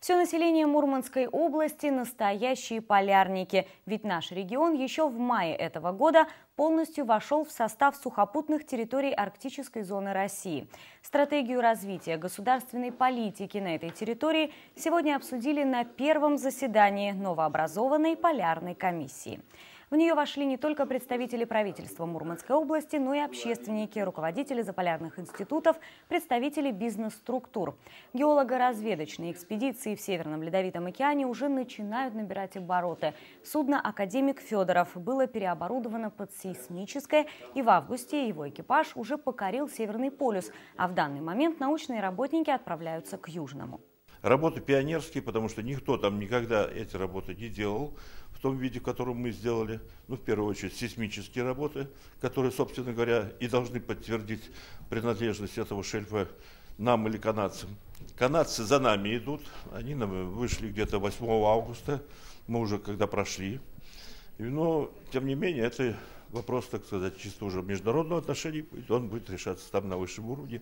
Все население Мурманской области – настоящие полярники, ведь наш регион еще в мае этого года полностью вошел в состав сухопутных территорий арктической зоны России. Стратегию развития государственной политики на этой территории сегодня обсудили на первом заседании новообразованной полярной комиссии. В нее вошли не только представители правительства Мурманской области, но и общественники, руководители заполярных институтов, представители бизнес-структур. Геолого-разведочные экспедиции в Северном Ледовитом океане уже начинают набирать обороты. Судно «Академик Федоров» было переоборудовано под сейсмическое, и в августе его экипаж уже покорил Северный полюс, а в данный момент научные работники отправляются к Южному. Работы пионерские, потому что никто там никогда эти работы не делал в том виде, в котором мы сделали. Ну, в первую очередь, сейсмические работы, которые, собственно говоря, и должны подтвердить принадлежность этого шельфа нам или канадцам. Канадцы за нами идут, они нам вышли где-то 8 августа, мы уже когда прошли. Но, тем не менее, это вопрос, так сказать, чисто уже международного отношений, он будет решаться там на высшем уровне.